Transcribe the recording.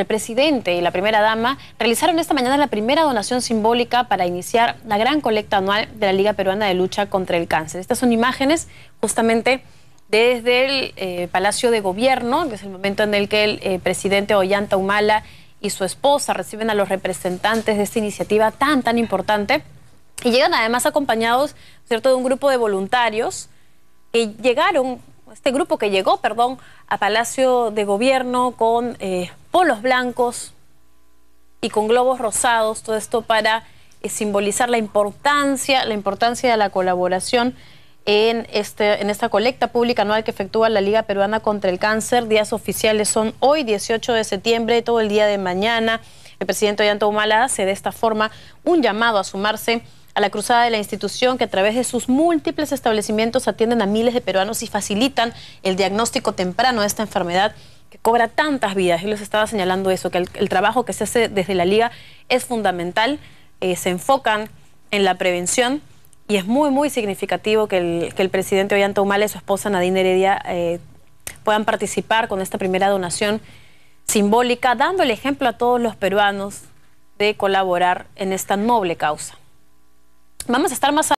El presidente y la primera dama realizaron esta mañana la primera donación simbólica para iniciar la gran colecta anual de la Liga Peruana de Lucha contra el Cáncer. Estas son imágenes justamente desde el eh, Palacio de Gobierno, que es el momento en el que el eh, presidente Ollanta Humala y su esposa reciben a los representantes de esta iniciativa tan, tan importante. Y llegan además acompañados, ¿cierto?, de un grupo de voluntarios que llegaron, este grupo que llegó, perdón, a Palacio de Gobierno con eh, polos blancos y con globos rosados, todo esto para eh, simbolizar la importancia, la importancia de la colaboración en, este, en esta colecta pública anual que efectúa la Liga Peruana contra el Cáncer. Días oficiales son hoy, 18 de septiembre, todo el día de mañana. El presidente Ollanta Humala hace de esta forma un llamado a sumarse a la cruzada de la institución que a través de sus múltiples establecimientos atienden a miles de peruanos y facilitan el diagnóstico temprano de esta enfermedad que cobra tantas vidas. y les estaba señalando eso, que el, trabajo que se hace desde la liga es fundamental, eh, se enfocan en la prevención y es muy, muy significativo que el, presidente Ollanta Humala y su esposa Nadine Heredia eh, puedan participar con esta primera donación simbólica, dando el ejemplo a todos los peruanos de colaborar en esta noble causa. Vamos a estar más